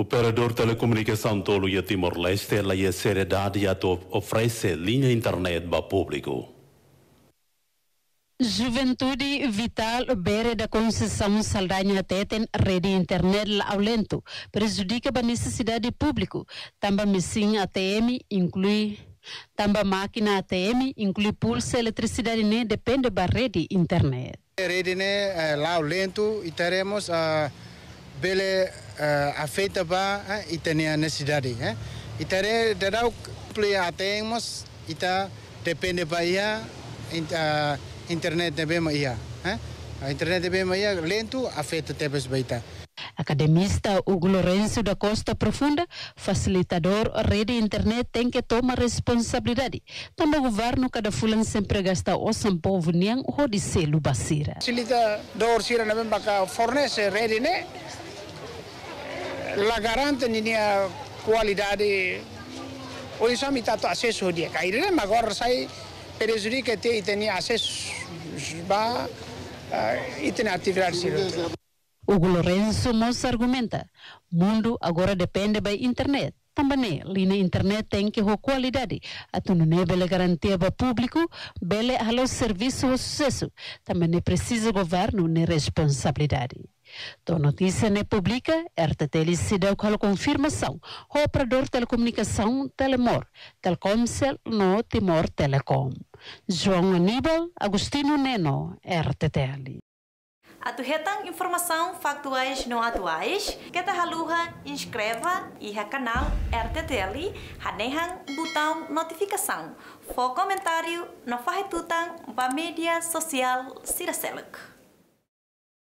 Operador telecomunicação Tolo e Timor-Leste ela é seriedade a oferece linha internet para público. Juventude Vital Bere da Concessão Saldanha tem rede internet lá lento. prejudica a necessidade público. Tamba missim ATM inclui tamba máquina ATM inclui pulso eletricidade né depende da rede internet. Rede né eh, lento e teremos a uh, bele afeta ba itania necessidade, cidade eh? itare eh, eh. darau play ateng mos ita depende ba ia eh, internet também bem ia a internet também bem ia lento afeta tebes ba ita Academista Hugo Lourenço da Costa Profunda, facilitador rede internet, tem que tomar responsabilidade. Quando o governo cada fulano sempre gasta o sampovo nem o de selo basira. Facilitador, sira na mesma fornece rede, né? la garante ninia qualidade o exame tato acesso dia agora sai prejudica te e tem acesso ba e tem atividade Hugo Lourenço Moço argumenta, mundo agora depende da internet. Também é lina internet tem que ter qualidade. não é bela garantia para público, bele aos serviços o sucesso. Também é precisa governo ne é responsabilidade. To notícia não é pública, RTT se deu com a confirmação. O operador de telecomunicação Telemor, Telcomcel no Timor Telecom. João Aníbal, Agostino Neno, RTTL. Atuhetang informação factuais não atuais, que te haluha, inscreva e canal RTTL, hanehang botão notificação. For comentário, não faz tutang para mídia social Siraseluk.